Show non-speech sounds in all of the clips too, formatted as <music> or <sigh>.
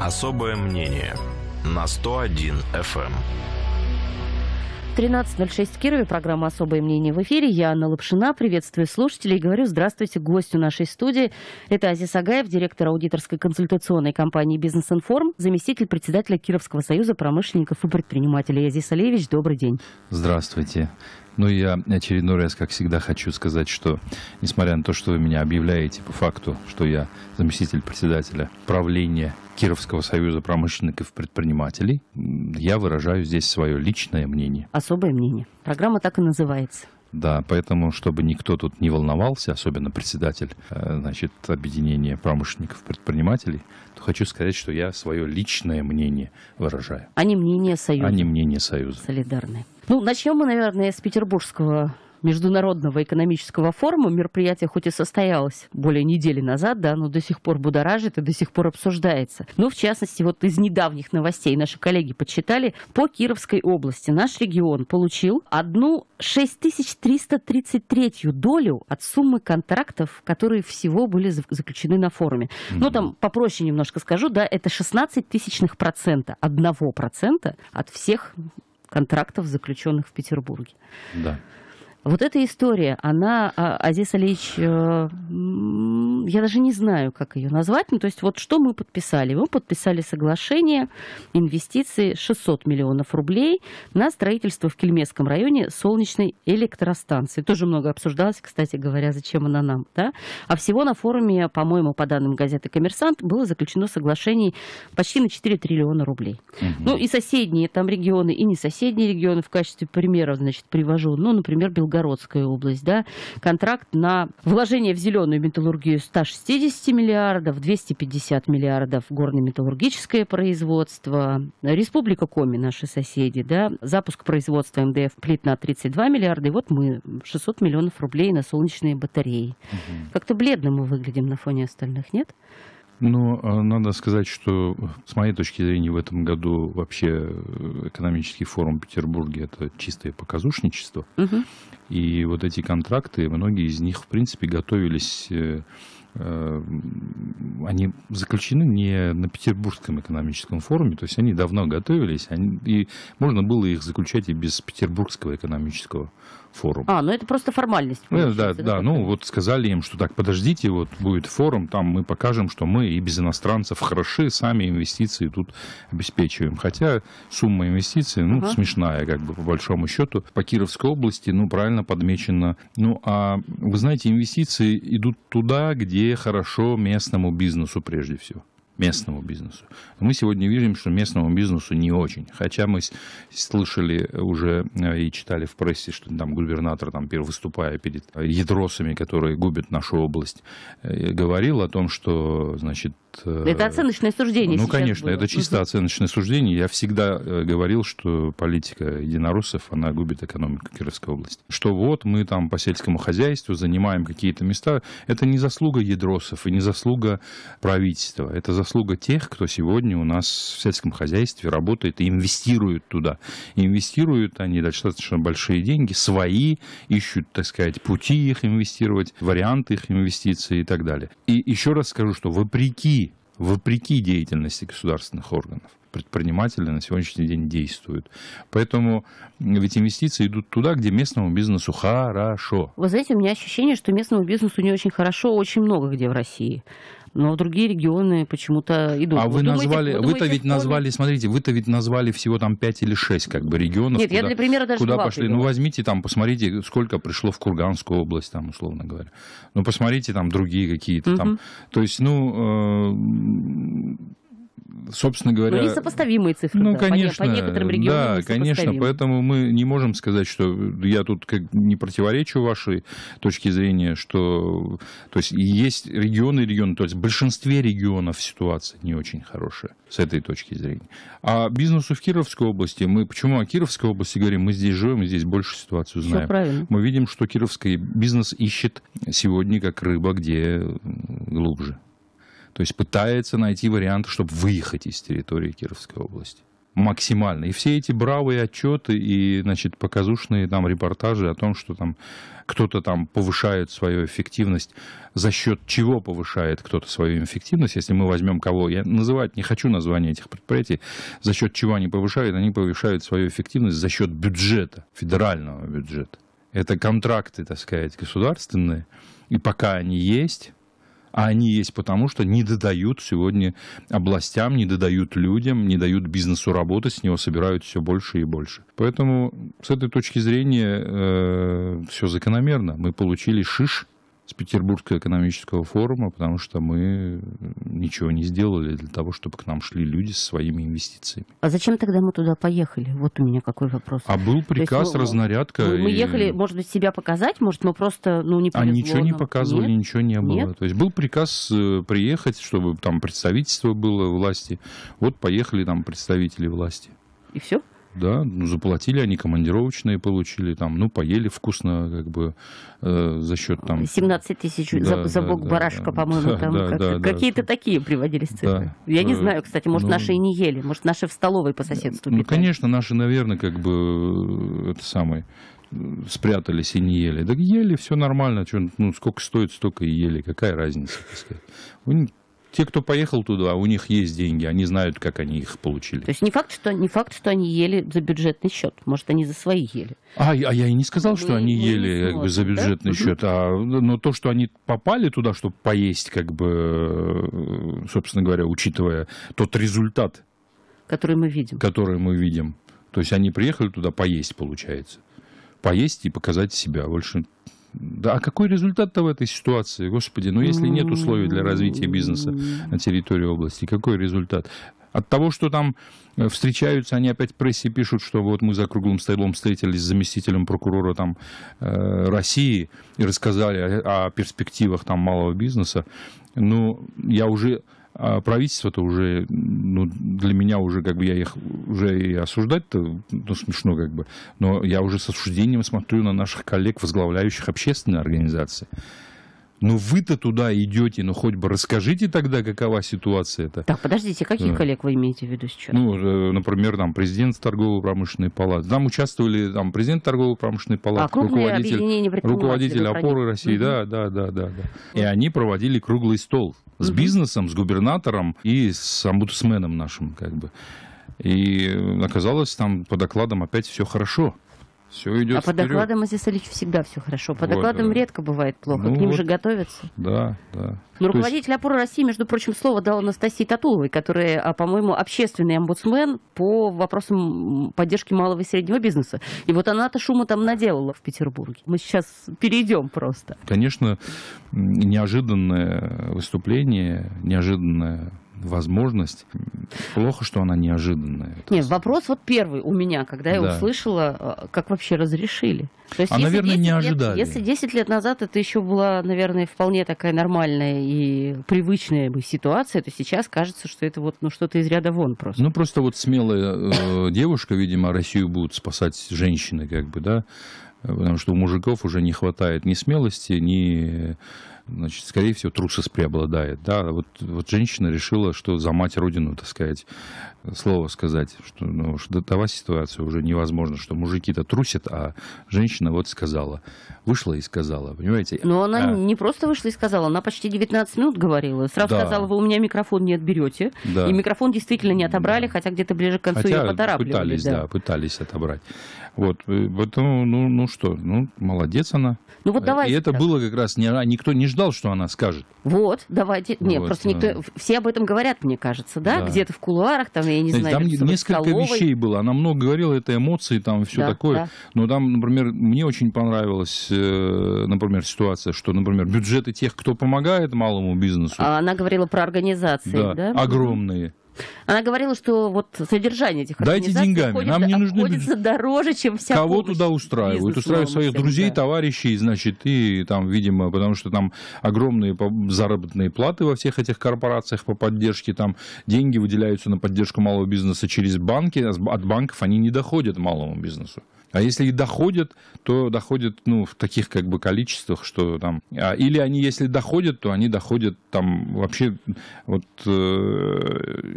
Особое мнение на 101 FM. 13.06 Кирове, программа «Особое мнение» в эфире. Я Анна Лапшина, приветствую слушателей и говорю здравствуйте гостю нашей студии. Это Азиз Агаев, директор аудиторской консультационной компании «Бизнес-информ», заместитель председателя Кировского союза промышленников и предпринимателей. Азиз Алиевич, добрый день. Здравствуйте. Ну, я очередной раз, как всегда, хочу сказать, что, несмотря на то, что вы меня объявляете по факту, что я заместитель председателя правления Кировского союза промышленников и предпринимателей, я выражаю здесь свое личное мнение. Особое мнение. Программа так и называется. Да, поэтому, чтобы никто тут не волновался, особенно председатель э, значит, объединения промышленников-предпринимателей, и хочу сказать, что я свое личное мнение выражаю. А не мнение Союза. А не мнение Союза. Солидарны. Ну, начнем мы, наверное, с петербургского Международного экономического форума мероприятие хоть и состоялось более недели назад, да, но до сих пор будоражит и до сих пор обсуждается. Но в частности, вот из недавних новостей наши коллеги подсчитали, по Кировской области наш регион получил одну 6333 долю от суммы контрактов, которые всего были заключены на форуме. Mm-hmm. Ну, там попроще немножко скажу, да, это 16 тысячных процента, одного процента от всех контрактов, заключенных в Петербурге. Да. Вот эта история, она, а, Азиз Алиевич, э, я даже не знаю, как ее назвать, ну, то есть вот что мы подписали? Мы подписали соглашение инвестиции 600 миллионов рублей на строительство в Кельмецком районе солнечной электростанции. Тоже много обсуждалось, кстати говоря, зачем она нам, да? А всего на форуме, по-моему, по данным газеты «Коммерсант», было заключено соглашение почти на 4 триллиона рублей. Угу. Ну и соседние там регионы, и не соседние регионы в качестве примеров, значит, привожу. Ну, например, Белгород Белгородская область, да, контракт на вложение в зеленую металлургию 160 миллиардов, 250 миллиардов горно-металлургическое производство, Республика Коми, наши соседи, да, запуск производства МДФ плит на 32 миллиарда, и вот мы 600 миллионов рублей на солнечные батареи. Угу. Как-то бледно мы выглядим на фоне остальных, нет? Ну, а, надо сказать, что с моей точки зрения в этом году вообще э, экономический форум в Петербурге это чистое показушничество. Угу. И вот эти контракты, многие из них, в принципе, готовились э, э, они заключены не на Петербургском экономическом форуме, то есть они давно готовились, они, и можно было их заключать и без Петербургского экономического форума. А, ну это просто формальность. Ну, да, да, да, ну вот сказали им, что так, подождите, вот будет форум, там мы покажем, что мы и без иностранцев хороши, сами инвестиции тут обеспечиваем. Хотя сумма инвестиций, ну, ага. смешная, как бы, по большому счету. По Кировской области, ну, правильно правильно подмечено. Ну, а вы знаете, инвестиции идут туда, где хорошо местному бизнесу прежде всего местному бизнесу. Мы сегодня видим, что местному бизнесу не очень. Хотя мы слышали уже э, и читали в прессе, что там губернатор, там, выступая перед ядросами, которые губят нашу область, э, говорил о том, что, значит, Э, это оценочное суждение. Ну, конечно, было. это чисто оценочное суждение. Я всегда э, говорил, что политика единороссов, она губит экономику Кировской области. Что вот мы там по сельскому хозяйству занимаем какие-то места. Это не заслуга едросов и не заслуга правительства. Это заслуга тех, кто сегодня у нас в сельском хозяйстве работает и инвестирует туда. инвестируют они достаточно большие деньги, свои, ищут, так сказать, пути их инвестировать, варианты их инвестиций и так далее. И еще раз скажу, что вопреки вопреки деятельности государственных органов предприниматели на сегодняшний день действуют. Поэтому ведь инвестиции идут туда, где местному бизнесу хорошо. Вы знаете, у меня ощущение, что местному бизнесу не очень хорошо очень много где в России. Но другие регионы почему-то идут. А вы, вы назвали, вы вы-то ведь назвали, смотрите, вы-то ведь назвали всего там 5 или 6 как бы регионов. Нет, куда, я для примера даже Куда пошли? Привела. Ну, возьмите там, посмотрите, сколько пришло в Курганскую область, там, условно говоря. Ну, посмотрите там другие какие-то там. То есть, ну, э, собственно ну, говоря... Но несопоставимые цифры. Ну, конечно. По, по некоторым регионам Да, конечно, поэтому мы не можем сказать, что я тут как не противоречу вашей точке зрения, что... То есть есть регионы и регионы, то есть в большинстве регионов ситуация не очень хорошая с этой точки зрения. А бизнесу в Кировской области, мы почему о Кировской области говорим, мы здесь живем, мы здесь больше ситуацию знаем. правильно. Мы видим, что кировский бизнес ищет сегодня как рыба, где глубже. То есть пытается найти варианты, чтобы выехать из территории Кировской области максимально. И все эти бравые отчеты и, значит, показушные там репортажи о том, что там кто-то там повышает свою эффективность, за счет чего повышает кто-то свою эффективность, если мы возьмем кого, я называть не хочу название этих предприятий, за счет чего они повышают, они повышают свою эффективность за счет бюджета, федерального бюджета. Это контракты, так сказать, государственные, и пока они есть, а они есть потому, что не додают сегодня областям, не додают людям, не дают бизнесу работы, с него собирают все больше и больше. Поэтому с этой точки зрения э, все закономерно. Мы получили шиш – с Петербургского экономического форума, потому что мы ничего не сделали для того, чтобы к нам шли люди со своими инвестициями. А зачем тогда мы туда поехали? Вот у меня какой вопрос. А был приказ, есть, разнарядка. Мы, и... ехали, может быть, себя показать, может, мы просто ну, не а повезло. А ничего не показывали, Нет? ничего не было. Нет? То есть был приказ э, приехать, чтобы там представительство было власти. Вот поехали там представители власти. И все? да, ну, заплатили они командировочные, получили там, ну, поели вкусно, как бы, э, за счет там... 17 тысяч да, за, да, за бок да, барашка, да, по-моему, да, <laughs> там да, как да, какие-то да. такие приводились цифры. Да. Я не знаю, кстати, может, ну, наши и не ели, может, наши в столовой по соседству Ну, конечно, наши, наверное, как бы, э, это самое, э, спрятались и не ели. Да ели, все нормально, что, ну, сколько стоит, столько и ели, какая разница, так сказать. Те, кто поехал туда, у них есть деньги, они знают, как они их получили. То есть не факт, что, не факт, что они ели за бюджетный счет. Может, они за свои ели. А, а я и не сказал, ну, что мы, они ну, ели сможем, ну, как бы, за бюджетный да? счет. А, но то, что они попали туда, чтобы поесть, как бы, собственно говоря, учитывая тот результат, который мы видим. Который мы видим. То есть они приехали туда поесть, получается. Поесть и показать себя. Больше да, а какой результат-то в этой ситуации, господи? Ну, если нет условий для развития бизнеса на территории области, какой результат? От того, что там э, встречаются, они опять в прессе пишут, что вот мы за круглым столом встретились с заместителем прокурора там, э, России и рассказали о, о перспективах там, малого бизнеса. Ну, я уже а, правительство-то уже, ну, для меня уже, как бы я их уже и осуждать-то ну, смешно как бы, но я уже с осуждением смотрю на наших коллег, возглавляющих общественные организации. Ну вы-то туда идете, ну хоть бы расскажите тогда, какова ситуация-то. Так, подождите, каких да. коллег вы имеете в виду сейчас? Ну, э, например, там президент торгово-промышленной палаты. Там участвовали там президент торгово-промышленной палаты, а, руководитель, руководитель опоры России, угу. да, да, да, да, да. И они проводили круглый стол с угу. бизнесом, с губернатором и с омбудсменом нашим, как бы. И оказалось, там по докладам опять все хорошо. Все идет. А по вперед. докладам, Азиз Алич, всегда все хорошо. По вот, докладам да. редко бывает плохо. Ну, К ним вот, же готовятся. Да, да. Но То руководитель есть... опоры России, между прочим, слово дал Анастасии Татуловой, которая, а, по-моему, общественный омбудсмен по вопросам поддержки малого и среднего бизнеса. И вот она-то шума там наделала в Петербурге. Мы сейчас перейдем просто. Конечно, неожиданное выступление, неожиданное возможность. Плохо, что она неожиданная. Нет, вопрос вот первый у меня, когда я да. услышала, э, как вообще разрешили. То есть, а, если наверное, не ожидали. Лет, если 10 лет назад это еще была, наверное, вполне такая нормальная и привычная бы ситуация, то сейчас кажется, что это вот ну, что-то из ряда вон просто. Ну, просто вот смелая э, девушка, видимо, Россию будут спасать женщины, как бы, да, э, потому что у мужиков уже не хватает ни смелости, ни значит, скорее всего, трусость преобладает. Да? Вот, вот женщина решила, что за мать родину, так сказать, слово сказать, что ну, что такова ситуация уже невозможно, что мужики-то трусят, а женщина вот сказала, вышла и сказала, понимаете? Но она а... не просто вышла и сказала, она почти 19 минут говорила, сразу да. сказала, вы у меня микрофон не отберете, да. и микрофон действительно не отобрали, да. хотя где-то ближе к концу хотя ее поторапливали. пытались, да. да, пытались отобрать. Вот, э, поэтому, ну, ну что, ну, молодец она. Ну вот э, давайте. И это так. было как раз, не, а никто не ждал, что она скажет. Вот, давайте. Нет, вот, просто никто, да. все об этом говорят, мне кажется, да? да. Где-то в кулуарах, там, я не Знаете, знаю. Там несколько столовой. вещей было, она много говорила, это эмоции, там, все да, такое. Да. Но там, например, мне очень понравилась, э, например, ситуация, что, например, бюджеты тех, кто помогает малому бизнесу. А она говорила про организации, да? да? огромные. Она говорила, что вот содержание этих Дайте деньгами, уходит, нам не нужны дороже, чем вся Кого помощь. туда устраивают? Устраивают своих друзей, да. товарищей, значит, и там, видимо, потому что там огромные заработные платы во всех этих корпорациях по поддержке, там деньги выделяются на поддержку малого бизнеса через банки, а от банков они не доходят малому бизнесу. А если и доходят, то доходят ну, в таких как бы количествах, что там... А, или они, если доходят, то они доходят там вообще... Вот э,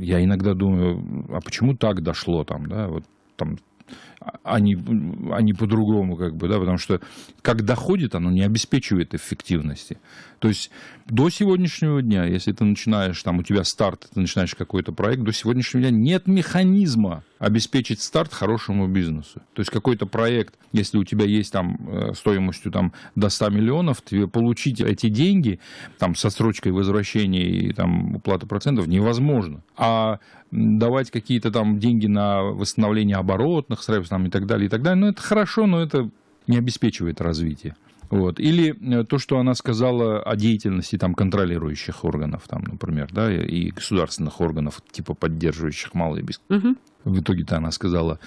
я иногда думаю, а почему так дошло там, да, вот там они, они по-другому, как бы, да, потому что как доходит, оно не обеспечивает эффективности. То есть до сегодняшнего дня, если ты начинаешь, там у тебя старт, ты начинаешь какой-то проект, до сегодняшнего дня нет механизма обеспечить старт хорошему бизнесу. То есть какой-то проект, если у тебя есть там э, стоимостью там до 100 миллионов, тебе получить эти деньги там со срочкой возвращения и там уплаты процентов невозможно. А давать какие-то там деньги на восстановление оборотных средств, Сандерс там, и так далее, и так далее. Но это хорошо, но это не обеспечивает развитие. Вот. Или э, то, что она сказала о деятельности там, контролирующих органов, там, например, да, и государственных органов, типа поддерживающих малые бизнес. угу. В итоге-то она сказала,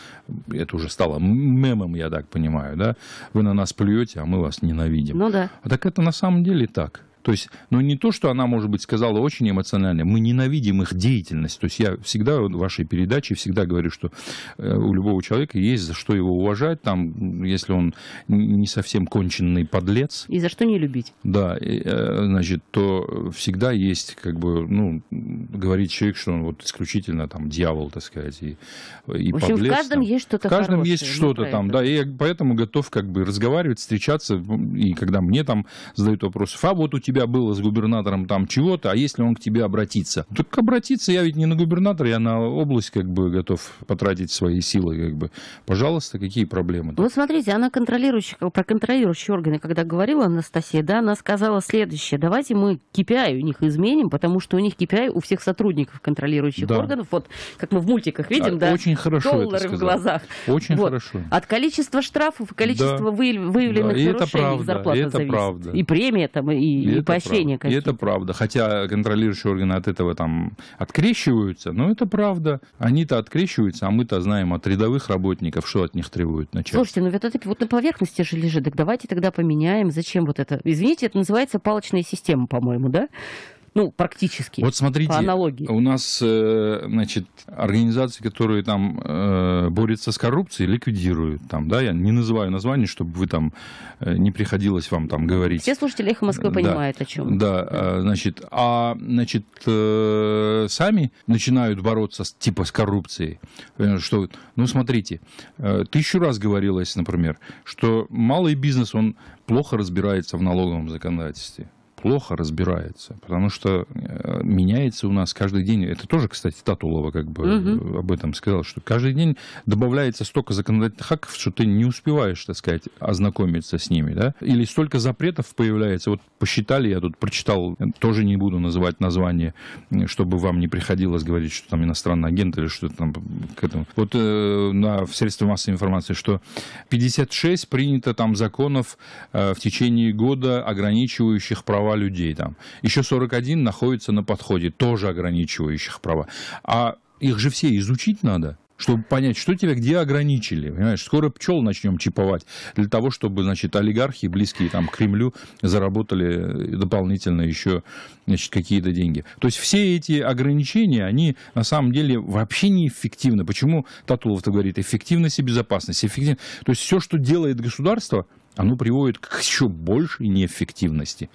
это уже стало мемом, я так понимаю, да, вы на нас плюете, а мы вас ненавидим. Ну да. А так это на самом деле так. То есть, ну не то, что она, может быть, сказала очень эмоционально, мы ненавидим их деятельность. То есть я всегда в вашей передаче всегда говорю, что э, у любого человека есть за что его уважать, там, если он не совсем конченный подлец. И за что не любить. Да, э, значит, то всегда есть, как бы, ну, говорить человек, что он вот исключительно там дьявол, так сказать, и, и в общем, подлец. в каждом там. есть что-то В каждом хорошее, есть что-то там, это. да, и я поэтому готов как бы разговаривать, встречаться, и когда мне там задают вопрос, а вот у тебя тебя было с губернатором там чего-то, а если он к тебе обратится? Так обратиться я ведь не на губернатора, я на область как бы готов потратить свои силы как бы. Пожалуйста, какие проблемы? -то? Вот смотрите, она контролирующих, про контролирующие органы, когда говорила Анастасия, да, она сказала следующее, давайте мы KPI у них изменим, потому что у них KPI у всех сотрудников контролирующих да. органов, вот как мы в мультиках видим, а, да, очень хорошо доллары в глазах. Очень вот. хорошо. От количества штрафов и количества да. выявленных да. И нарушений это правда. зарплата это зависит. Правда. И премия там, и, и, и это Упрощения И это правда. Хотя контролирующие органы от этого там открещиваются, но это правда. Они-то открещиваются, а мы-то знаем от рядовых работников, что от них требуют начальство. Слушайте, ну вот это вот на поверхности же лежит. Так давайте тогда поменяем. Зачем вот это? Извините, это называется палочная система, по-моему, да? Ну, практически. Вот смотрите, по аналогии. у нас, э, значит, организации, которые там э, борются с коррупцией, ликвидируют там, да, я не называю название, чтобы вы там, э, не приходилось вам там говорить. Все слушатели «Эхо Москвы» да, понимают, о чем. Да, значит, а, значит, сами начинают бороться с, типа с коррупцией. Что, ну, смотрите, тысячу раз говорилось, например, что малый бизнес, он плохо разбирается в налоговом законодательстве плохо разбирается, потому что э, меняется у нас каждый день. Это тоже, кстати, Татулова как бы угу. об этом сказала, что каждый день добавляется столько законодательных актов, что ты не успеваешь, так сказать, ознакомиться с ними, да? Или столько запретов появляется. Вот посчитали, я тут прочитал, тоже не буду называть название, чтобы вам не приходилось говорить, что там иностранный агент или что-то там к этому. Вот э, на, в средства массовой информации, что 56 принято там законов э, в течение года, ограничивающих права права людей там. Еще 41 находится на подходе, тоже ограничивающих права. А их же все изучить надо чтобы понять, что тебя где ограничили. Понимаешь, скоро пчел начнем чиповать для того, чтобы, значит, олигархи, близкие там к Кремлю, заработали э, дополнительно еще, значит, какие-то деньги. То есть все эти ограничения, они на самом деле вообще неэффективны. Почему Татулов-то говорит, эффективность и безопасность, эффективность. То есть все, что делает государство, оно приводит к еще большей неэффективности.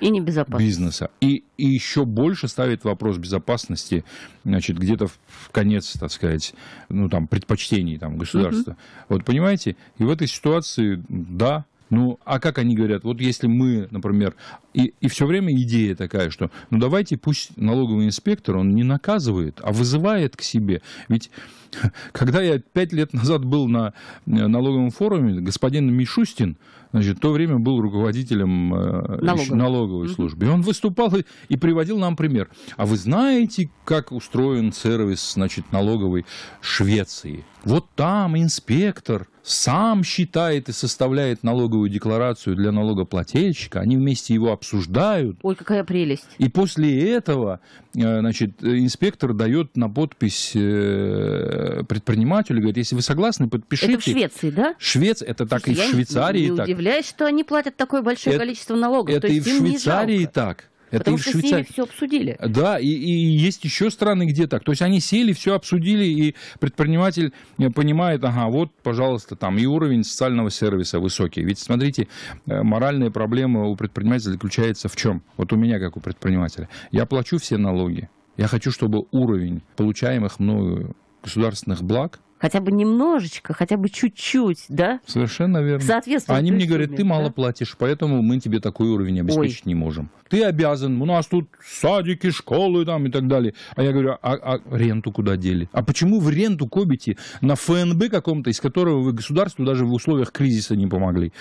И небезопасности. Бизнеса. И, и еще больше ставит вопрос безопасности, значит, где-то в, конец, так сказать, ну, там, предпочтений там, государства. Угу. Вот понимаете, и в этой ситуации, да, ну, а как они говорят? Вот если мы, например, и, и все время идея такая, что ну давайте пусть налоговый инспектор, он не наказывает, а вызывает к себе. Ведь <laughs> когда я пять лет назад был на э, налоговом форуме, господин Мишустин, значит, в то время был руководителем э, налоговой, налоговой службы, и он выступал и, и приводил нам пример. А вы знаете, как устроен сервис, значит, налоговой Швеции? Вот там инспектор – сам считает и составляет налоговую декларацию для налогоплательщика, они вместе его обсуждают. Ой, какая прелесть. И после этого, э, значит, инспектор дает на подпись э, предпринимателю, говорит, если вы согласны, подпишите. Это в Швеции, да? Швец, это так Слушай, и в Швейцарии. Я не, не удивляюсь, так. что они платят такое большое это, количество налогов. Это и в Швейцарии так. Это Потому и что Швейцарии. сели, все обсудили. Да, и, и есть еще страны, где так. То есть они сели, все обсудили, и предприниматель э, понимает, ага, вот, пожалуйста, там и уровень социального сервиса высокий. Ведь, смотрите, э, моральные проблемы у предпринимателя заключаются в чем? Вот у меня, как у предпринимателя. Я плачу все налоги. Я хочу, чтобы уровень получаемых мною государственных благ хотя бы немножечко, хотя бы чуть-чуть, да? Совершенно верно. Соответственно. Они мне говорят, ты да? мало платишь, поэтому мы тебе такой уровень обеспечить Ой. не можем. Ты обязан, у нас тут садики, школы там и так далее. А я говорю, а, а ренту куда дели? А почему в ренту кобите на ФНБ каком-то, из которого вы государству даже в условиях кризиса не помогли?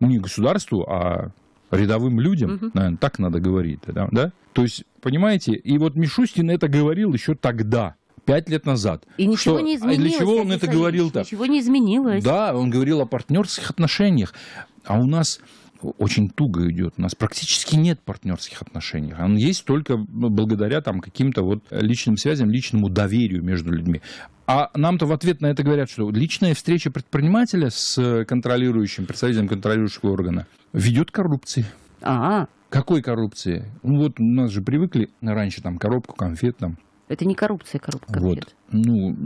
Не государству, а рядовым людям, угу. наверное, так надо говорить, да? да? То есть, понимаете, и вот Мишустин это говорил еще тогда пять лет назад. И ничего что, не изменилось. А для чего он это Александр, говорил так? Ничего не изменилось. Да, он говорил о партнерских отношениях. А у нас очень туго идет. У нас практически нет партнерских отношений. Он есть только ну, благодаря там, каким-то вот личным связям, личному доверию между людьми. А нам-то в ответ на это говорят, что личная встреча предпринимателя с контролирующим, представителем контролирующего органа ведет к коррупции. А, -а. Какой коррупции? Ну вот у нас же привыкли раньше там коробку конфет там это не коррупция, а коррупция. Вот. Ну,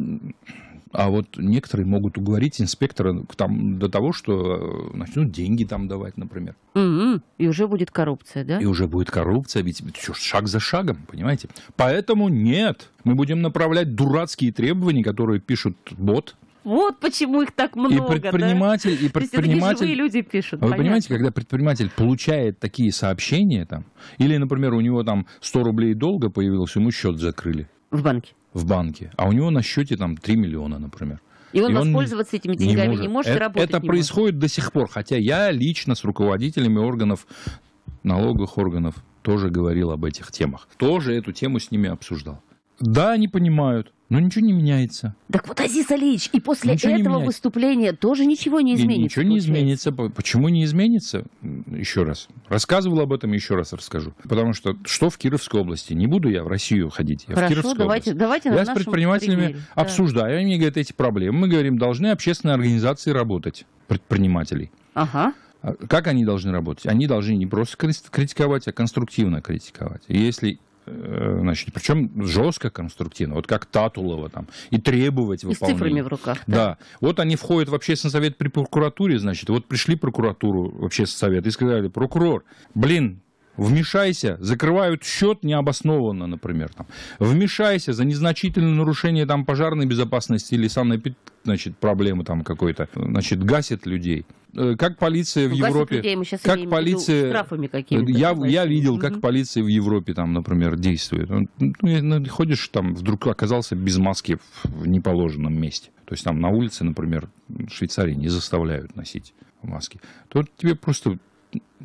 а вот некоторые могут уговорить инспектора там, до того, что э, начнут деньги там давать, например. Mm-hmm. И уже будет коррупция, да? И уже будет коррупция, ведь шаг за шагом, понимаете? Поэтому нет, мы будем направлять дурацкие требования, которые пишут бот, вот почему их так много. И предприниматель, да? и предприниматель. Живые люди пишут. А вы понятно. понимаете, когда предприниматель получает такие сообщения там, или, например, у него там 100 рублей долга появилось, ему счет закрыли. В банке? В банке. А у него на счете там 3 миллиона, например. И он и воспользоваться он этими деньгами не может, не может это, работать Это не происходит может. до сих пор, хотя я лично с руководителями органов, налоговых органов тоже говорил об этих темах. Тоже эту тему с ними обсуждал. Да, они понимают, но ничего не меняется. Так вот, Азиз Алиевич, и после ничего этого выступления тоже ничего не изменится? И ничего не получается. изменится. Почему не изменится? Еще раз. Рассказывал об этом, еще раз расскажу. Потому что что в Кировской области? Не буду я в Россию ходить. Я Хорошо, в Кировской давайте, области. давайте Я с предпринимателями примере. обсуждаю, да. они говорят эти проблемы. Мы говорим, должны общественные организации работать, предпринимателей. Ага. А как они должны работать? Они должны не просто критиковать, а конструктивно критиковать. И если Э, значит, причем жестко конструктивно, вот как Татулова там, и требовать выполнения. И с цифрами в руках. Да. да. Вот они входят в общественный совет при прокуратуре, значит, вот пришли прокуратуру в общественный совет и сказали, прокурор, блин, вмешайся, закрывают счет необоснованно, например, там, вмешайся за незначительное нарушение там пожарной безопасности или санэпид, значит, проблемы там какой-то, значит, гасит людей. Э, как полиция ну, в Европе... Людей, мы как полиция... Штрафами э, Я, я видел, как полиция в Европе там, например, действует. Ну, ну, ну ходишь там, вдруг оказался без маски в неположенном месте. То есть там на улице, например, в Швейцарии не заставляют носить маски. То тебе просто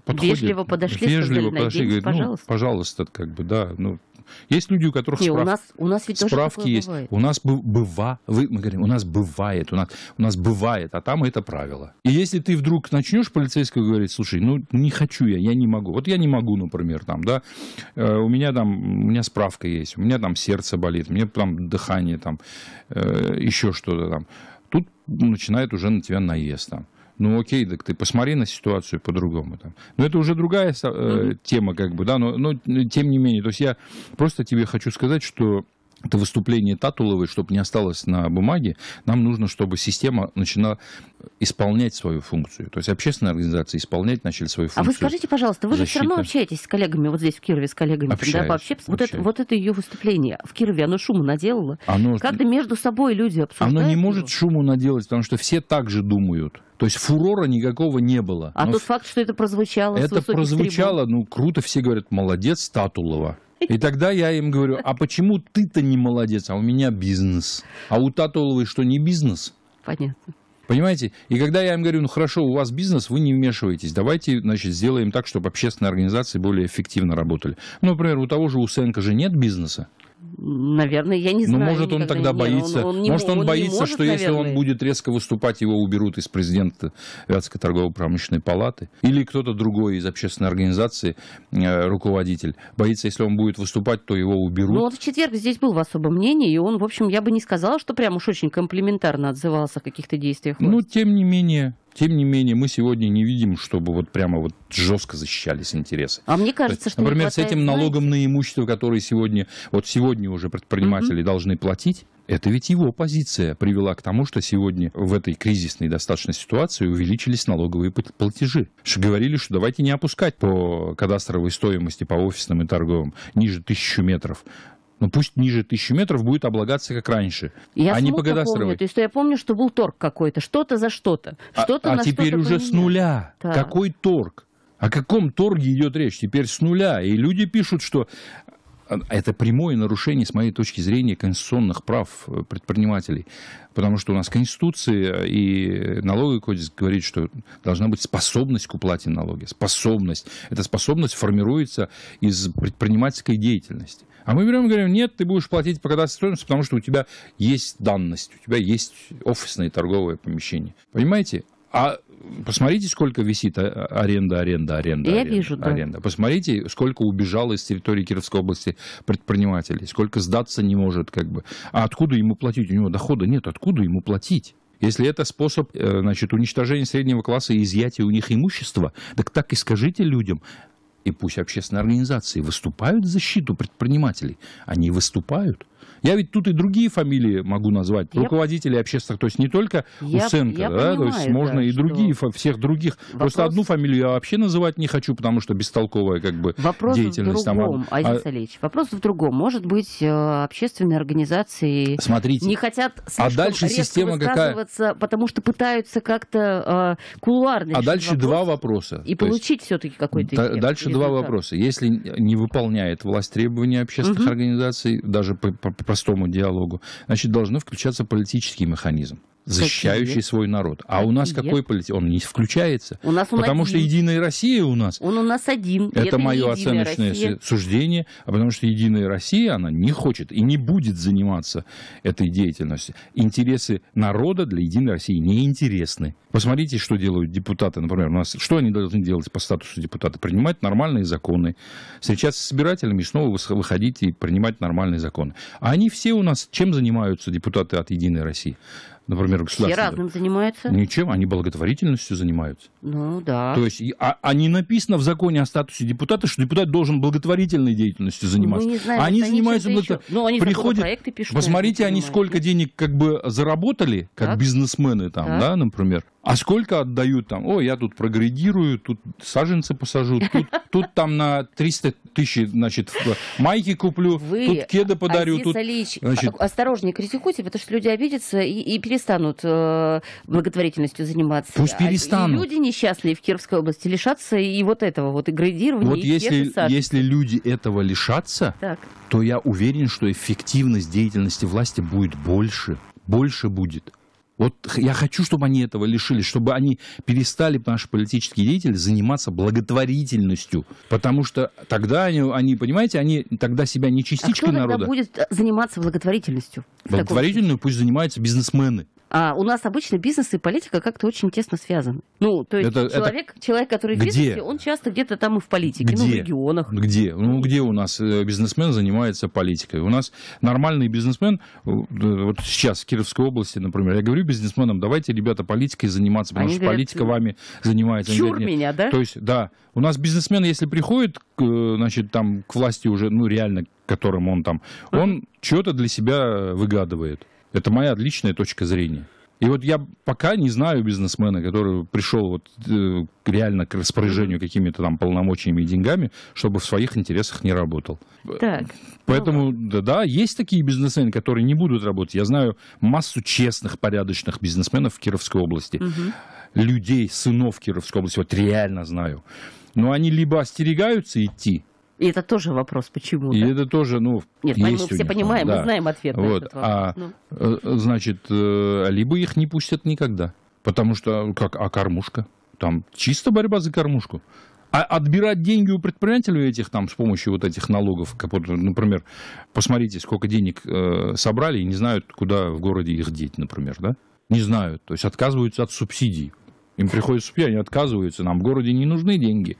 подходит, вежливо подошли, вежливо подошли, говорит, пожалуйста. Ну, пожалуйста, как бы, да, ну, есть люди, у которых Не, у нас, у нас ведь справки есть. Бывает. У нас быва, вы, мы говорим, у нас бывает, у нас, у нас бывает, а там это правило. И если ты вдруг начнешь полицейского говорить, слушай, ну не хочу я, я не могу. Вот я не могу, например, там, да, э, у меня там, у меня справка есть, у меня там сердце болит, у меня там дыхание, там, э, еще что-то там. Тут начинает уже на тебя наезд там ну окей, так ты посмотри на ситуацию по-другому. Там. Но это уже другая э, тема, как бы, да, но, но тем не менее, то есть я просто тебе хочу сказать, что это выступление Татуловой, чтобы не осталось на бумаге, нам нужно, чтобы система начала исполнять свою функцию. То есть общественные организации исполнять начали свою функцию. А вы скажите, пожалуйста, вы Защита. же все равно общаетесь с коллегами, вот здесь в Кирове с коллегами. Общаюсь, да, вообще, Вот, это, вот это ее выступление в Кирове, оно шуму наделало. Оно, Как-то между собой люди обсуждают. Оно не его. может шуму наделать, потому что все так же думают. То есть фурора никакого не было. А Но тот факт, что это прозвучало Это прозвучало, трибун. ну круто, все говорят, молодец, Татулова. И <laughs> тогда я им говорю, а почему ты-то не молодец, а у меня бизнес? А у Татуловой что, не бизнес? Понятно. Понимаете? И когда я им говорю, ну хорошо, у вас бизнес, вы не вмешиваетесь, давайте, значит, сделаем так, чтобы общественные организации более эффективно работали. Ну, например, у того же Усенко же нет бизнеса. Наверное, я не ну, знаю. Ну, может, он тогда не... боится. Он, он не, может, он, он боится, может, что наверное. если он будет резко выступать, его уберут из президента Вятской торгово-промышленной палаты. Или кто-то другой из общественной организации, э, руководитель, боится, если он будет выступать, то его уберут. Ну, он в четверг здесь был в особом мнении, и он, в общем, я бы не сказала, что прям уж очень комплиментарно отзывался о каких-то действиях. Ну, тем не менее, тем не менее, мы сегодня не видим, чтобы вот прямо вот жестко защищались интересы. А мне кажется, есть, что Например, хватает... с этим налогом на имущество, который сегодня, вот сегодня уже предприниматели угу. должны платить, это ведь его позиция привела к тому, что сегодня в этой кризисной достаточно ситуации увеличились налоговые платежи. Что говорили, что давайте не опускать по кадастровой стоимости, по офисным и торговым ниже тысячу метров ну пусть ниже тысячи метров будет облагаться как раньше, я а не по кадастровой. Помню, то есть я помню, что был торг какой-то, что-то за что-то. А, что-то а на а теперь что-то уже поменяли. с нуля. Да. Какой торг? О каком торге идет речь? Теперь с нуля. И люди пишут, что а, это прямое нарушение, с моей точки зрения, конституционных прав э, предпринимателей. Потому что у нас Конституция э, и налоговый кодекс говорит, что должна быть способность к уплате налоги. Способность. Эта способность формируется из предпринимательской деятельности. А мы берем и говорим, нет, ты будешь платить по кадастровой стоимости, потому что у тебя есть данность, у тебя есть офисное торговое помещение. Понимаете? А посмотрите, сколько висит а, а, аренда, аренда, аренда. Я аренда, вижу, да. Аренда. Посмотрите, сколько убежало из территории Кировской области предпринимателей, сколько сдаться не может, как бы. А откуда ему платить? У него дохода нет, откуда ему платить? Если это способ э, значит, уничтожения среднего класса и изъятия у них имущества, так так и скажите людям, и пусть общественные организации выступают в защиту предпринимателей. Они выступают. Я ведь тут и другие фамилии могу назвать, я... руководителей общественных, то есть не только я... Усенко, я да, понимаю, то есть можно да, и другие, что... всех других. Вопрос... Просто одну фамилию я вообще называть не хочу, потому что бестолковая как бы вопрос деятельность. Вопрос в другом, там, Азиз а... Алиевич, вопрос в другом. Может быть, э, общественные организации Смотрите, не хотят а дальше система какая? потому что пытаются как-то э, кулуарно А дальше вопрос два вопроса. И то получить все-таки какой-то эффект. Дальше результат. два вопроса. Если не выполняет власть требования общественных угу. организаций, даже по по простому диалогу, значит, должны включаться политический механизм защищающий свой народ. А у нас какой политик? Он не включается. У нас он потому один. что Единая Россия у нас. Он у нас один. Это, это мое оценочное Россия. суждение, а потому что Единая Россия, она не хочет и не будет заниматься этой деятельностью. Интересы народа для Единой России не интересны. Посмотрите, что делают депутаты, например, у нас. Что они должны делать по статусу депутата? Принимать нормальные законы, встречаться с избирателями, снова выходить и принимать нормальные законы. А они все у нас чем занимаются, депутаты от Единой России? например, государство. Все разным занимаются. Ну, ничем, они благотворительностью занимаются. Ну, да. То есть, а, а не написано в законе о статусе депутата, что депутат должен благотворительной деятельностью заниматься. Мы ну, не знаем, они занимаются благотворительностью. Ну, они приходят, пишут. Посмотрите, они занимают. сколько денег как бы заработали, как так. бизнесмены там, так. да, например. А сколько отдают там? О, я тут прогредирую, тут саженцы посажу, тут, <laughs> тут там на 300 тысяч, значит, майки куплю, Вы, тут кеды подарю. тут, Алич, значит... осторожнее критикуйте, потому что люди обидятся и, и перестанут э, благотворительностью заниматься. Пусть а перестанут. И люди несчастные в Кировской области лишатся и вот этого вот, и градирования, Вот и если, если люди этого лишатся, так. то я уверен, что эффективность деятельности власти будет больше, больше будет. Вот я хочу, чтобы они этого лишились, чтобы они перестали, наши политические деятели, заниматься благотворительностью. Потому что тогда они, они понимаете, они тогда себя не частички а кто народа. будет заниматься благотворительностью? Благотворительную пусть занимаются бизнесмены. А у нас обычно бизнес и политика как-то очень тесно связаны. Ну, то есть это, человек, это... человек, который в бизнесе, он часто где-то там и в политике, где? ну, в регионах. Где? Ну, где у нас э, бизнесмен занимается политикой? У нас нормальный бизнесмен, э, вот сейчас в Кировской области, например, я говорю бизнесменам, давайте, ребята, политикой заниматься, потому Они что говорят, политика вами занимается. Чур говорят, меня, да? То есть, да. У нас бизнесмен, если приходит, значит, там, к власти уже, ну, реально, к которым он там, а? он что-то для себя выгадывает. Это моя личная точка зрения. И вот я пока не знаю бизнесмена, который пришел вот, э, реально к распоряжению какими-то там полномочиями и деньгами, чтобы в своих интересах не работал. Так. Поэтому, ну. да, да, есть такие бизнесмены, которые не будут работать. Я знаю массу честных, порядочных бизнесменов в Кировской области. Угу. Людей, сынов Кировской области, вот реально знаю. Но они либо остерегаются идти, и это тоже вопрос, почему. И да? это тоже, ну, Нет, есть мы все них, понимаем, да. мы знаем ответ вот. на этот вопрос. А, ну. Э, значит, э, либо их не пустят никогда, потому что, как, а кормушка? Там чисто борьба за кормушку. А отбирать деньги у предпринимателей этих там с помощью вот этих налогов, например, посмотрите, сколько денег э, собрали и не знают, куда в городе их деть, например, да? Не знают, то есть отказываются от субсидий. Им приходят субсидии, они отказываются, нам в городе не нужны деньги.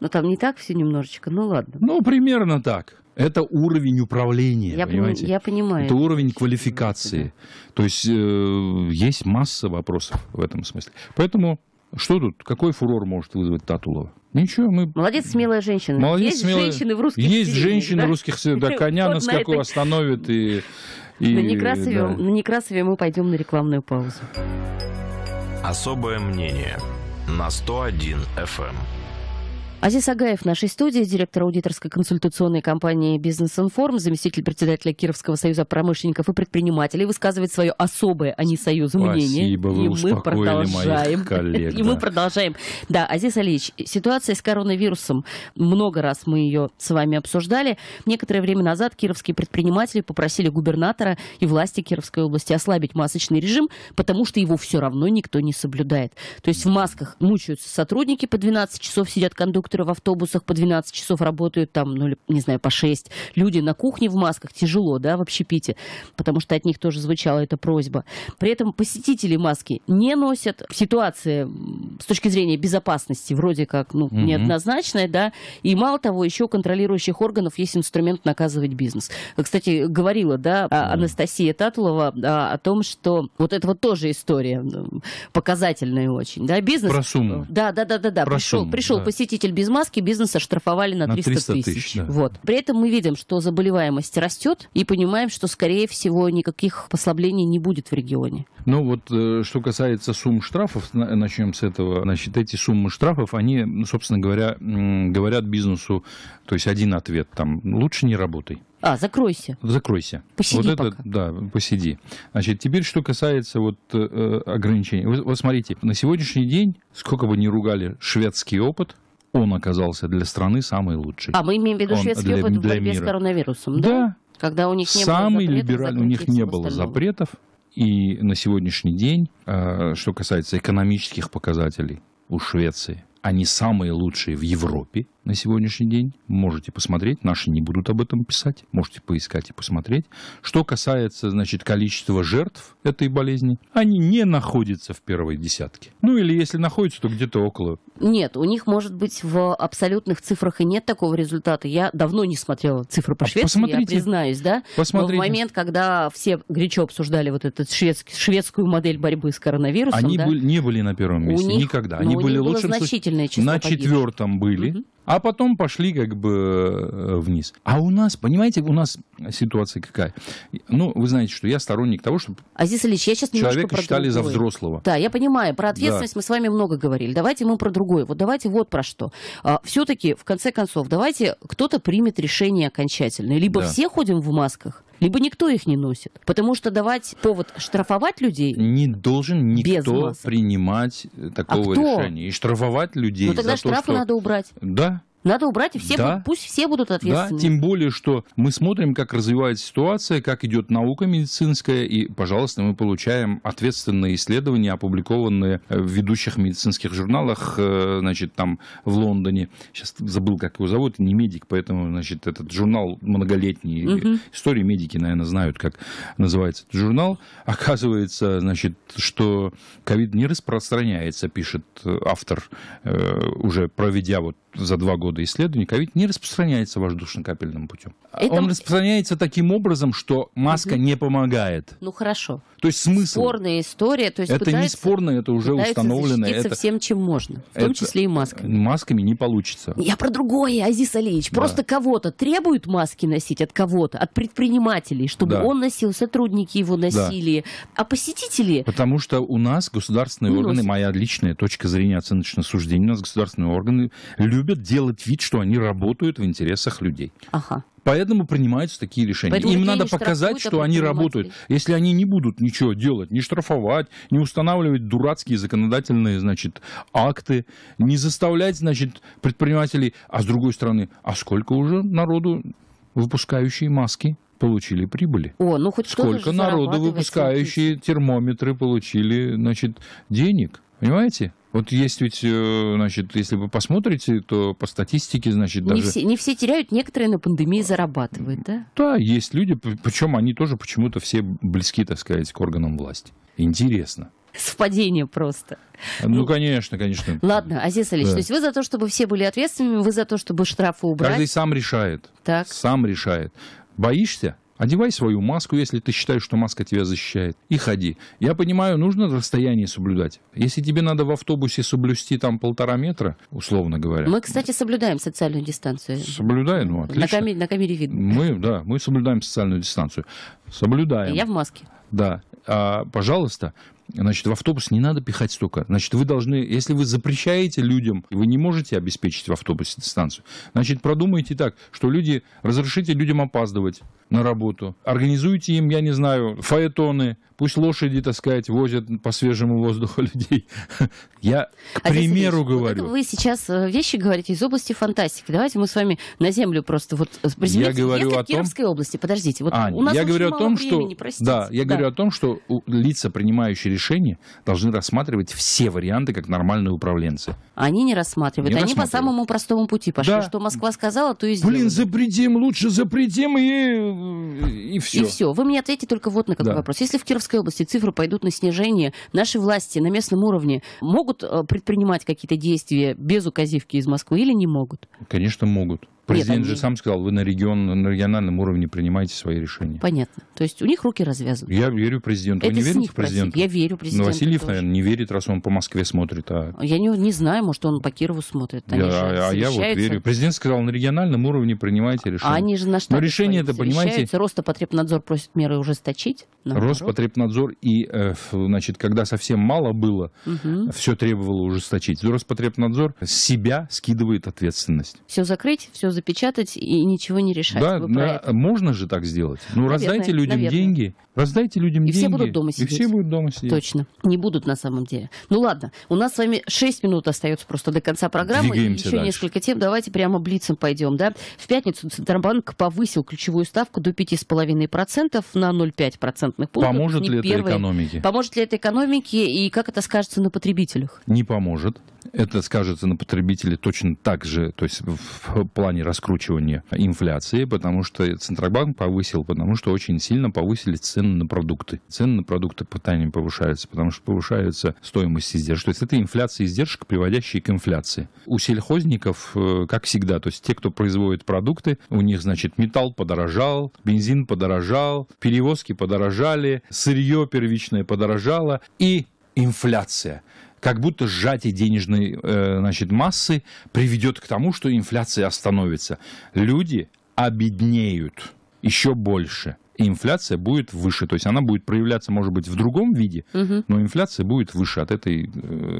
Но там не так все немножечко, ну ладно. Ну, примерно так. Это уровень управления, я понимаете? Пони, я понимаю. Это уровень квалификации. То есть э, есть масса вопросов в этом смысле. Поэтому что тут? Какой фурор может вызвать Татулова? Ничего, мы... Молодец, смелая женщина. Молодец, есть смелая... женщины в русских Есть селениях, женщины да? русских селениях. Да, <laughs> коня нас какой остановит и... и... На, ну, Некрасове, да. на ну, Некрасове мы пойдем на рекламную паузу. Особое мнение на 101 FM. Азиз Агаев в нашей студии, директор аудиторской консультационной компании «Бизнес Информ», заместитель председателя Кировского союза промышленников и предпринимателей, высказывает свое особое, а не союз мнение. и мы продолжаем. коллег, да. <laughs> и мы продолжаем. Да, Азиз Алиевич, ситуация с коронавирусом. Много раз мы ее с вами обсуждали. Некоторое время назад кировские предприниматели попросили губернатора и власти Кировской области ослабить масочный режим, потому что его все равно никто не соблюдает. То есть в масках мучаются сотрудники по 12 часов сидят кондукторы кондукторы в автобусах по 12 часов работают, там, ну, не знаю, по 6. Люди на кухне в масках, тяжело, да, в общепите, потому что от них тоже звучала эта просьба. При этом посетители маски не носят. Ситуация с точки зрения безопасности вроде как, ну, mm неоднозначная, да, и мало того, еще у контролирующих органов есть инструмент наказывать бизнес. Кстати, говорила, да, mm Анастасия Татулова а, о том, что вот это вот тоже история показательная очень, да, бизнес... Про сумму. Да, да, да, да, да, Про пришел, сумму, пришел да. посетитель без маски бизнес оштрафовали на, на 300, тысяч. тысяч да. вот. При этом мы видим, что заболеваемость растет и понимаем, что, скорее всего, никаких послаблений не будет в регионе. Ну вот, э, что касается сумм штрафов, начнем с этого. Значит, эти суммы штрафов, они, ну, собственно говоря, говорят бизнесу, то есть один ответ там, лучше не работай. А, закройся. Закройся. Посиди вот это, пока. Да, посиди. Значит, теперь что касается вот э, ограничений. Вы, вот смотрите, на сегодняшний день, сколько бы ни ругали шведский опыт, он оказался для страны самый лучший. А мы имеем в виду он шведский для, опыт в борьбе мира. с коронавирусом, да? да? Когда у них не самый было либеральный, у них не было запретов, и на сегодняшний день, э, что касается экономических показателей у Швеции, они самые лучшие в Европе, на сегодняшний день. Можете посмотреть, наши не будут об этом писать, можете поискать и посмотреть. Что касается, значит, количества жертв этой болезни, они не находятся в первой десятке. Ну или если находятся, то где-то около. Нет, у них, может быть, в абсолютных цифрах и нет такого результата. Я давно не смотрела цифры по а Швеции, посмотрите, я признаюсь, да? Посмотрите. Но в момент, когда все горячо обсуждали вот эту шведский, шведскую модель борьбы с коронавирусом, они да? были, не были на первом месте у них, никогда. Они ну, были них лучшим значительное число на погибших. четвертом были. Угу а потом пошли как бы э, вниз. А у нас, понимаете, у нас ситуация какая? Ну, вы знаете, что я сторонник того, чтобы Азиз Ильич, я сейчас человека считали за взрослого. Да, я понимаю. Про ответственность да. мы с вами много говорили. Давайте мы про другое. Вот давайте вот про что. А, все-таки, в конце концов, давайте кто-то примет решение окончательное. Либо да. все ходим в масках, либо никто их не носит. Потому что давать повод штрафовать людей... Не должен никто принимать а такого а решения. И штрафовать людей Ну тогда за штрафы то, что... надо убрать. Да, надо убрать, и все да. будут, пусть все будут ответственны. Да, тем более, что мы смотрим, как развивается ситуация, как идет наука медицинская, и, пожалуйста, мы получаем ответственные исследования, опубликованные э, в ведущих медицинских журналах, э, значит, там в Лондоне. Сейчас забыл, как его зовут, не медик, поэтому, значит, этот журнал многолетний. Угу. Истории медики, наверное, знают, как называется этот журнал. <laughs> Оказывается, значит, что ковид не распространяется, пишет э, автор, уже проведя вот за два года метода исследования, ковид не распространяется воздушно-капельным путем. А это... Он распространяется таким образом, что маска угу. не помогает. Ну хорошо. То есть смысл. Спорная история. То есть это пытается, не спорно, это уже установлено. Это всем, чем можно, в том это... числе и масками. Масками не получится. Я про другое, Азиз Алиевич. Да. Просто кого-то требуют маски носить от кого-то, от предпринимателей, чтобы да. он носил, сотрудники его носили, да. а посетители. Потому что у нас государственные органы, моя личная точка зрения оценочного суждения, у нас государственные органы любят делать вид, что они работают в интересах людей. Ага. Поэтому принимаются такие решения. Поэтому Им надо показать, а что они работают. Если они не будут ничего делать, не штрафовать, не устанавливать дурацкие законодательные, значит, акты, не заставлять, значит, предпринимателей. А с другой стороны, а сколько уже народу выпускающие маски? получили прибыли. О, ну хоть Сколько народу, выпускающие термометры, получили, значит, денег? Понимаете? Вот есть ведь, э, значит, если вы посмотрите, то по статистике, значит, не даже... Все, не все теряют, некоторые на пандемии зарабатывают, да? Да, есть люди, причем они тоже почему-то все близки, так сказать, к органам власти. Интересно. Совпадение просто. Ну, ну конечно, конечно. Ладно, Азиз Алексеевич, да. то есть вы за то, чтобы все были ответственными, вы за то, чтобы штрафы убрать? Каждый сам решает. Так. Сам решает. Боишься? Одевай свою маску, если ты считаешь, что маска тебя защищает, и ходи. Я понимаю, нужно расстояние соблюдать. Если тебе надо в автобусе соблюсти там полтора метра, условно говоря. Мы, кстати, соблюдаем социальную дистанцию. Соблюдаем, ну отлично. На камере, на камере видно. Мы, да, мы соблюдаем социальную дистанцию. Соблюдаем. И я в маске. Да. А, пожалуйста, значит, в автобус не надо пихать столько. Значит, вы должны, если вы запрещаете людям, вы не можете обеспечить в автобусе дистанцию, значит, продумайте так, что люди, разрешите людям опаздывать на работу. Организуйте им, я не знаю, фаэтоны, пусть лошади, так сказать, возят по свежему воздуху <laughs> людей. Я к а примеру Ильич, говорю. Вот вы сейчас э, вещи говорите из области фантастики. Давайте мы с вами на землю просто вот э, Я говорю о том... Кировской области, подождите, вот Аня, у нас я говорю о том, что... простите. Да, я да. говорю о том, что лица, принимающие решения, должны рассматривать все варианты как нормальные управленцы. Они не рассматривают. Не Они рассматривают. по самому простому пути пошли. Да. Что Москва сказала, то и сделали. Блин, запретим, лучше запретим и и все. И все. Вы мне ответите только вот на какой да. вопрос. Если в Кировской области цифры пойдут на снижение, наши власти на местном уровне могут э, предпринимать какие-то действия без указивки из Москвы или не могут? Конечно, могут. Президент Нет, они... же сам сказал, вы на, регион, на региональном уровне принимаете свои решения. Понятно. То есть у них руки развязаны. Я верю президенту. Это вы не верите президенту? Просить. Я верю ну, президенту. Но Васильев, тоже. наверное, не верит, раз он по Москве смотрит. А... Я не, не знаю, может, он по Кирову смотрит. Они я, же а я вот верю. Президент сказал, на региональном уровне принимаете а решения. А они же на Но решение это, понимаете... Роспотребнадзор просит меры ужесточить. Наоборот. Роспотребнадзор и, э, значит, когда совсем мало было, угу. все требовало ужесточить. Роспотребнадзор себя скидывает ответственность. Все закрыть, все запечатать и ничего не решать. Да, да можно же так сделать. Ну, наверное, раздайте людям наверное. деньги. Раздайте людям и деньги. Все будут дома сидеть. И все будут дома сидеть. Точно. Не будут на самом деле. Ну ладно, у нас с вами 6 минут остается просто до конца программы. Двигаемся Еще дальше. несколько тем. Давайте прямо блицем пойдем. Да? В пятницу Центробанк повысил ключевую ставку до 5,5% на 0,5 процентных пунктов. Поможет ли первые. это экономике? Поможет ли это экономике и как это скажется на потребителях? Не поможет. Это скажется на потребителе точно так же, то есть в плане раскручивание инфляции, потому что Центробанк повысил, потому что очень сильно повысились цены на продукты. Цены на продукты питания повышаются, потому что повышается стоимость издержек. То есть это инфляция издержек, приводящая к инфляции. У сельхозников, э, как всегда, то есть те, кто производит продукты, у них, значит, металл подорожал, бензин подорожал, перевозки подорожали, сырье первичное подорожало и инфляция как будто сжатие денежной э, значит, массы приведет к тому, что инфляция остановится. Люди обеднеют еще больше. И инфляция будет выше. То есть она будет проявляться, может быть, в другом виде, угу. но инфляция будет выше от этой э,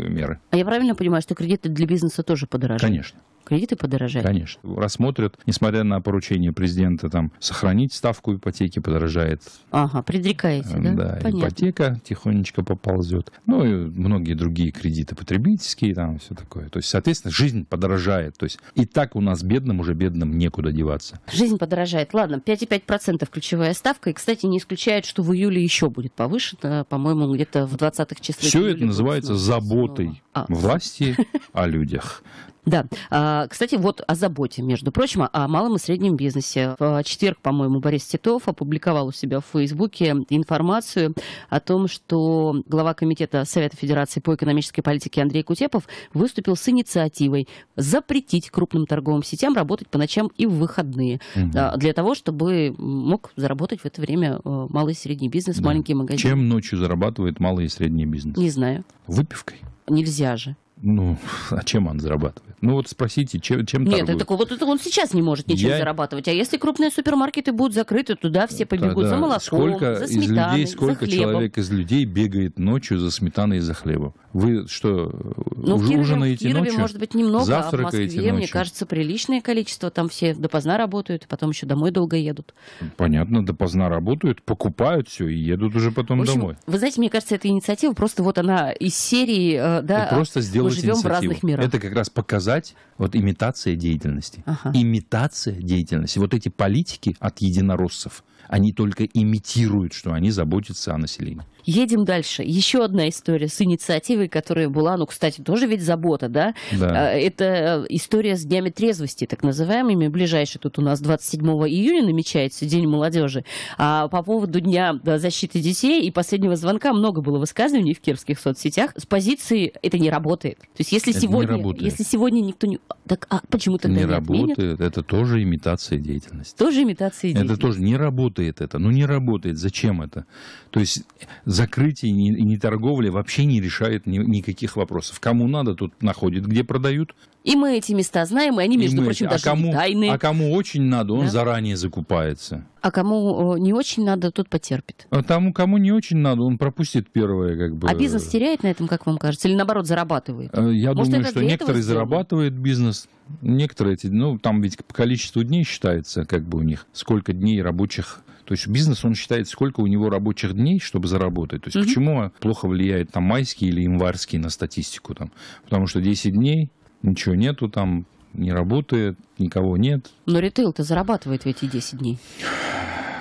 меры. А я правильно понимаю, что кредиты для бизнеса тоже подорожают? Конечно кредиты подорожают. Конечно. Рассмотрят, несмотря на поручение президента там сохранить ставку ипотеки, подорожает. Ага, предрекаете, эм, да? Да, Понятно. ипотека тихонечко поползет. Ну и многие другие кредиты потребительские, там все такое. То есть, соответственно, жизнь подорожает. То есть и так у нас бедным уже бедным некуда деваться. Жизнь подорожает. Ладно, 5,5% ключевая ставка. И, кстати, не исключает, что в июле еще будет повышена, по-моему, где-то в 20-х числах. Все это называется заботой снова. власти о людях. Да. А, кстати, вот о заботе, между прочим, о малом и среднем бизнесе. В четверг, по-моему, Борис Титов опубликовал у себя в Фейсбуке информацию о том, что глава Комитета Совета Федерации по экономической политике Андрей Кутепов выступил с инициативой запретить крупным торговым сетям работать по ночам и в выходные. Угу. Для того, чтобы мог заработать в это время а, малый и средний бизнес, да. маленькие магазины. Чем ночью зарабатывает малый и средний бизнес? Не знаю. Выпивкой. Нельзя же ну, а чем он зарабатывает? Ну, вот спросите, чем, чем Нет, торгует? так вот это он сейчас не может ничем Я... зарабатывать. А если крупные супермаркеты будут закрыты, туда все побегут да, да. за молоком, сколько за сметаной, из людей, Сколько за человек из людей бегает ночью за сметаной и за хлебом? Вы что, ну, уж, Кирове, ужинаете в Кирове, ночью? может быть, немного, завтракаете а в Москве, ночью? мне кажется, приличное количество. Там все допоздна работают, потом еще домой долго едут. Понятно, допоздна работают, покупают все и едут уже потом общем, домой. Вы знаете, мне кажется, эта инициатива просто вот она из серии... Э, да, просто сделать мы живем в разных мирах. Это как раз показать, вот имитация деятельности. Ага. Имитация деятельности. Вот эти политики от единороссов, они только имитируют, что они заботятся о населении. Едем дальше. Еще одна история с инициативой, которая была, ну, кстати, тоже ведь забота, да? да. А, это э, история с днями трезвости, так называемыми. Ближайший тут у нас 27 июня намечается День молодежи. А по поводу Дня защиты детей и последнего звонка много было высказываний в кировских соцсетях с позиции «это не работает». То есть если, сегодня, если сегодня никто не так а почему тогда не, не работает? Отменят? Это тоже имитация деятельности. Тоже имитация деятельности. Это тоже не работает это. Ну не работает. Зачем это? То есть закрытие и не торговля вообще не решает ни, никаких вопросов. Кому надо, тут находит, где продают. И мы эти места знаем, и они, между и прочим, а даже кому, тайны. А кому очень надо, он да? заранее закупается. А кому э, не очень надо, тот потерпит. А тому, кому не очень надо, он пропустит первое, как бы. А бизнес теряет на этом, как вам кажется, или наоборот зарабатывает? Э, я Может, думаю, что некоторые зарабатывают бизнес, некоторые эти, ну там ведь по количеству дней считается, как бы у них сколько дней рабочих. То есть бизнес он считает, сколько у него рабочих дней, чтобы заработать. То есть угу. почему плохо влияет там майский или январский на статистику там? Потому что 10 дней ничего нету там, не работает, никого нет. Но ритейл-то зарабатывает в эти 10 дней.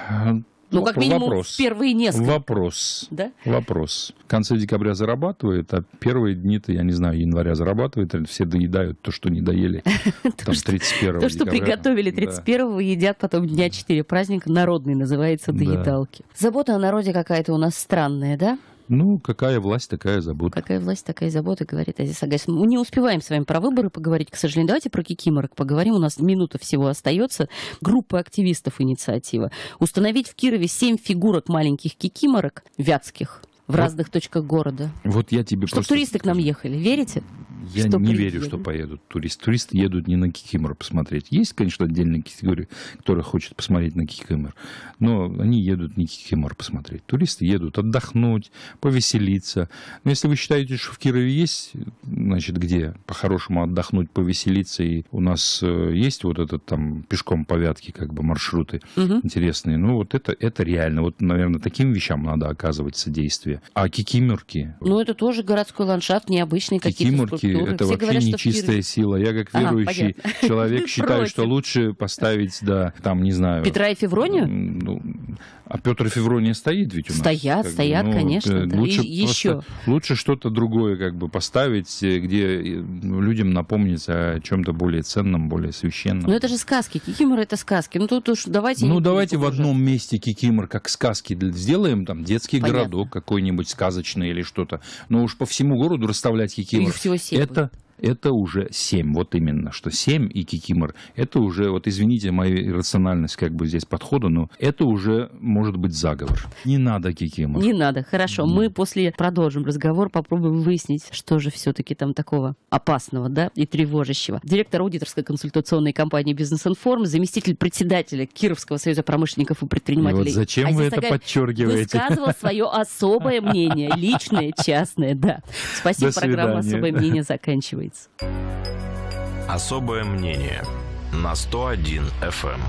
А, ну, как минимум, вопрос. первые несколько. Вопрос. Да? Вопрос. В конце декабря зарабатывает, а первые дни-то, я не знаю, января зарабатывает, или все доедают то, что не доели <laughs> там 31 То, что приготовили 31-го, едят потом дня 4 праздник народный называется, доедалки. Забота о народе какая-то у нас странная, да? Ну, какая власть, такая забота. Какая власть, такая забота, говорит Азиз Агайс. Мы не успеваем с вами про выборы поговорить, к сожалению. Давайте про кикиморок поговорим. У нас минута всего остается. Группа активистов инициатива. Установить в Кирове семь фигурок маленьких кикиморок вятских в вот, разных точках города. Вот я тебе Чтобы просто... туристы к нам ехали. Верите? Я что не приедет? верю, что поедут туристы. Туристы едут не на Кикимор посмотреть. Есть, конечно, отдельные категории, которые хочет посмотреть на Кикимор, но они едут не Кикимор посмотреть. Туристы едут отдохнуть, повеселиться. Но если вы считаете, что в Кирове есть, значит, где по-хорошему отдохнуть, повеселиться, и у нас э, есть вот этот там пешком повятки как бы маршруты угу. интересные, ну вот это, это реально. Вот, наверное, таким вещам надо оказывать содействие. А Кикиморки... Ну это тоже городской ландшафт, необычный какие Простите, что это вообще говорят, нечистая что... сила. Я как верующий ага, <laughs> человек ну, считаю, что лучше поставить, да, там, не знаю... Петра и Февронию? Ну, а Петр и Феврония стоит ведь у нас. Стоят, как, стоят, ну, конечно. Э, да. Лучше, и, еще. лучше что-то другое как бы поставить, э, где э, ну, людям напомнить о чем-то более ценном, более священном. Ну это же сказки, кикимор это сказки. Ну тут уж давайте... Ну давайте в одном месте кикимор как сказки сделаем, там детский Понятно. городок какой-нибудь сказочный или что-то. Но ну, уж по всему городу расставлять кикимор. Их всего 7 это это уже 7, вот именно, что 7 и кикимор, это уже, вот извините, моя иррациональность как бы здесь подхода, но это уже может быть заговор. Не надо кикимор. Не надо, хорошо, да. мы после продолжим разговор, попробуем выяснить, что же все-таки там такого опасного, да, и тревожащего. Директор аудиторской консультационной компании «Бизнес-информ», заместитель председателя Кировского союза промышленников и предпринимателей. И вот зачем Азиз вы это подчеркиваете? Высказывал свое особое мнение, <laughs> личное, частное, да. Спасибо, программа «Особое мнение» заканчивается лиц. Особое мнение на 101 FM.